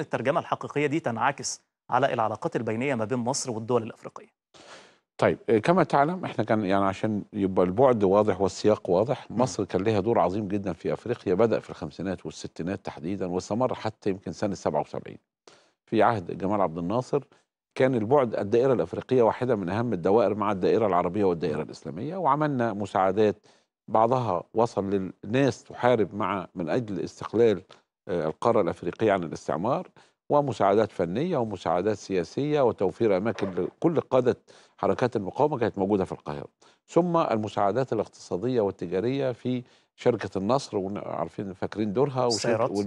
الترجمه الحقيقيه دي تنعكس على العلاقات البينيه ما بين مصر والدول الافريقيه طيب آه، كما تعلم احنا كان يعني عشان يبقى البعد واضح والسياق واضح مصر كان لها دور عظيم جدا في افريقيا بدا في الخمسينات والستينات تحديدا واستمر حتى يمكن سنه 77 في عهد جمال عبد الناصر كان البعد الدائره الافريقيه واحده من اهم الدوائر مع الدائره العربيه والدائره الاسلاميه وعملنا مساعدات بعضها وصل للناس تحارب مع من اجل استقلال آه، القارة الأفريقية عن الاستعمار ومساعدات فنية ومساعدات سياسية وتوفير أماكن لكل قادة حركات المقاومة كانت موجودة في القاهرة ثم المساعدات الاقتصادية والتجارية في شركة النصر وعارفين فاكرين دورها السيارات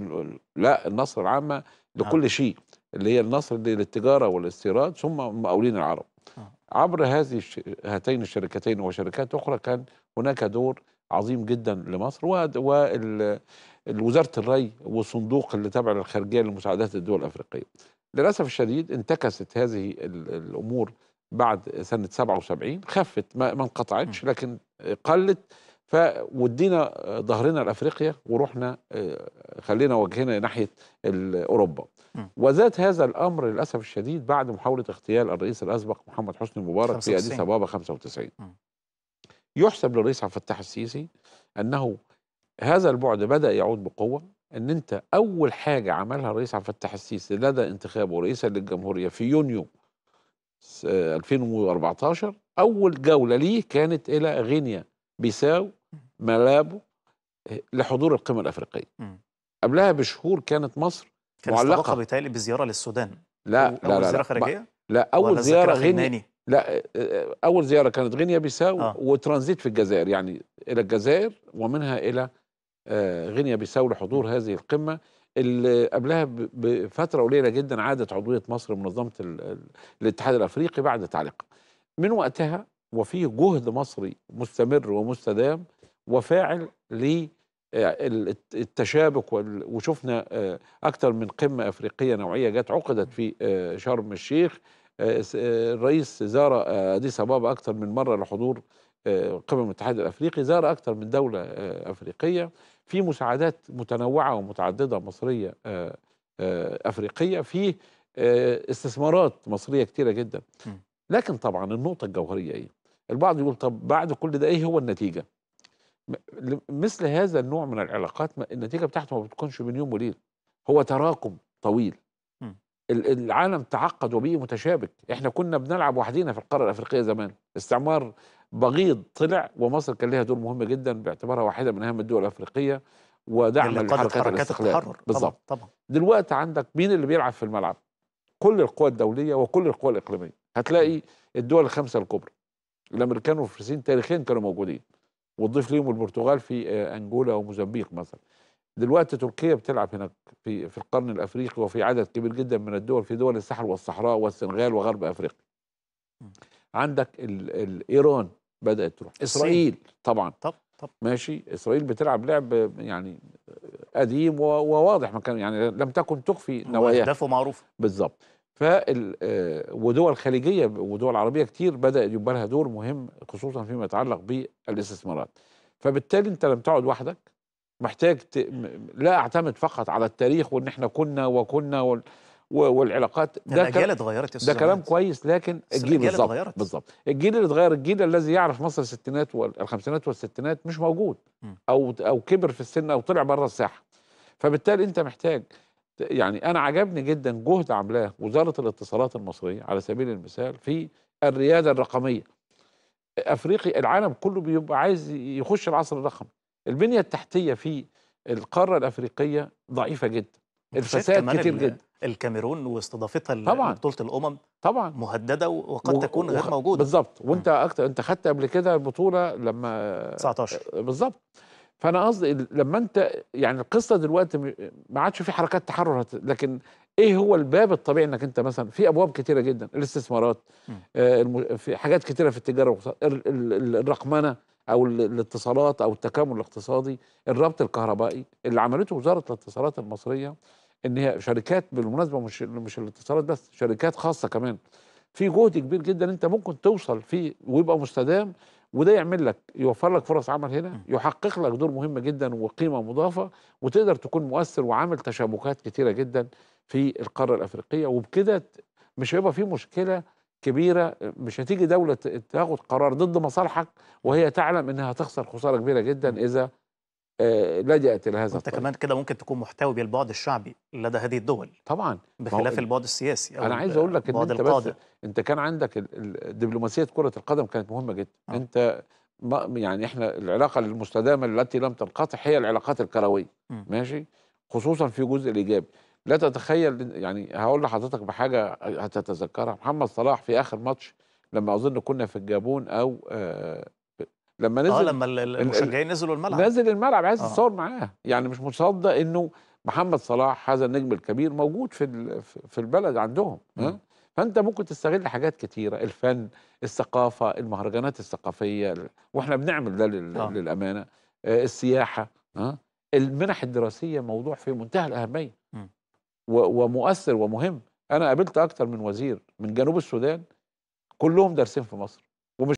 لا النصر العامة نعم. لكل شيء اللي هي النصر للتجارة والاستيراد ثم مقاولين العرب نعم. عبر هذه هاتين الشركتين وشركات أخرى كان هناك دور عظيم جدا لمصر ووزاره الري والصندوق اللي تابع للخارجيه لمساعدات الدول الافريقيه. للاسف الشديد انتكست هذه الامور بعد سنه 77 خفت ما انقطعتش لكن قلت فودينا ظهرنا لافريقيا ورحنا آه، خلينا وجهنا ناحيه اوروبا وزاد هذا الامر للاسف الشديد بعد محاوله اغتيال الرئيس الاسبق محمد حسني مبارك 95. في اديس ابابا 95 م. يحسب للرئيس عبد الفتاح السيسي انه هذا البعد بدا يعود بقوه ان انت اول حاجه عملها الرئيس عبد الفتاح السيسي لدى انتخابه رئيسا للجمهوريه في يونيو 2014 آه، اول جوله ليه كانت الى غينيا بيساو مالابو آه، لحضور القمه الافريقيه قبلها بشهور كانت مصر كان معلقه بيتهيألي بزياره للسودان لا أو لا أول لا زياره خارجيه لا اول زياره غينيا لا اول زياره كانت غينيا بيساو آه. وترانزيت في الجزائر يعني الى الجزائر ومنها الى آه، غينيا بيساو لحضور هذه القمه اللي قبلها بفتره قليله جدا عادت عضويه مصر منظمه الاتحاد الافريقي بعد تعليق من وقتها وفي جهد مصري مستمر ومستدام وفاعل للتشابك آه، وشفنا آه، اكثر من قمه افريقيه نوعيه جت عقدت في شرم الشيخ آه، آه، الرئيس زار آه، اديس ابابا اكثر من مره لحضور قمم الاتحاد الافريقي زار اكثر من دوله افريقيه في مساعدات متنوعه ومتعدده مصريه افريقيه في استثمارات مصريه كثيره جدا لكن طبعا النقطه الجوهريه ايه البعض يقول طب بعد كل ده ايه هو النتيجه مثل هذا النوع من العلاقات النتيجه بتاعته ما بتكونش من يوم وليله هو تراكم طويل العالم تعقد وبيه متشابك احنا كنا بنلعب وحدينا في القاره الافريقيه زمان استعمار بغيض طلع ومصر كان لها دور مهم جدا باعتبارها واحده من اهم الدول الافريقيه ودعم لحركات الاستقلال بالظبط طبعا دلوقتي عندك مين اللي بيلعب في الملعب كل القوى الدوليه وكل القوى الاقليميه هتلاقي الدول الخمسه الكبرى الامريكان والفرنسيين تاريخيا كانوا موجودين وتضيف ليهم البرتغال في آه، انجولا وموزمبيق مثلا دلوقتي تركيا بتلعب هناك في في القرن الافريقي وفي عدد كبير جدا من الدول في دول الساحل والصحراء والسنغال وغرب افريقيا عندك ايران بدات تروح اسرائيل طبعا طب طب ماشي اسرائيل بتلعب لعب يعني قديم وواضح ما كان يعني لم تكن تخفي نواياها اهدافه معروفه بالظبط ف آه، ودول خليجيه ودول عربيه كتير بدا يبقى لها دور مهم خصوصا فيما يتعلق بالاستثمارات فبالتالي انت لم تعد وحدك محتاج ت... لا اعتمد فقط على التاريخ وان احنا كنا وكنا وال... والعلاقات ده الاجيال اتغيرت ده كلام كويس لكن الجيل بالظبط بالظبط الجيل اللي اتغير الجيل الذي يعرف مصر الستينات والخمسينات والستينات مش موجود م. او او كبر في السن او طلع بره الساحه فبالتالي انت محتاج يعني انا عجبني جدا جهد عاملاه وزاره الاتصالات المصريه على سبيل المثال في الرياده الرقميه افريقيا العالم كله بيبقى عايز يخش العصر الرقمي البنيه التحتيه في القاره الافريقيه ضعيفه جدا الفساد كتير جدا الكاميرون واستضافتها طبعا لبطوله الامم طبعا مهدده وقد و... تكون غير موجوده بالظبط وانت اكتر انت خدت قبل كده البطوله لما 19 بالظبط فانا قصدي لما انت يعني القصه دلوقتي ما عادش في حركات تحرر لكن ايه هو الباب الطبيعي انك انت مثلا في ابواب كتيره جدا الاستثمارات آه في حاجات كتيره في التجاره الرقمنه او الاتصالات او التكامل الاقتصادي الربط الكهربائي اللي عملته وزاره الاتصالات المصريه ان هي شركات بالمناسبه مش مش الاتصالات بس شركات خاصه كمان في جهد كبير جدا انت ممكن توصل فيه ويبقى مستدام وده يعمل لك يوفر لك فرص عمل هنا يحقق لك دور مهم جدا وقيمه مضافه وتقدر تكون مؤثر وعامل تشابكات كتيره جدا في القاره الافريقيه وبكده مش هيبقى في مشكله كبيره مش هتيجي دوله تاخد قرار ضد مصالحك وهي تعلم انها هتخسر خساره كبيره جدا اذا آه، لجأت إلى هذا أنت كمان كده ممكن تكون محتوي بالبعد الشعبي لدى هذه الدول طبعا بخلاف البعد السياسي أو أنا عايز أقول لك إن أنت بس أنت كان عندك دبلوماسية كرة القدم كانت مهمة جدا آه. أنت يعني إحنا العلاقة المستدامة التي لم تنقطع هي العلاقات الكروية ماشي خصوصا في جزء الإيجابي لا تتخيل يعني هقول لحضرتك بحاجه هتتذكرها محمد صلاح في اخر ماتش لما اظن كنا في الجابون او آه، لما آه، نزل اه لما المشجعين نزلوا الملعب نزل الملعب عايز آه. يتصور معاه يعني مش مصدق انه محمد صلاح هذا النجم الكبير موجود في في البلد عندهم ها فانت ممكن تستغل حاجات كثيره الفن الثقافه المهرجانات الثقافيه واحنا بنعمل ده للامانه السياحه ها المنح الدراسيه موضوع في منتهى الاهميه ومؤثر ومهم انا قابلت اكتر من وزير من جنوب السودان كلهم دارسين في مصر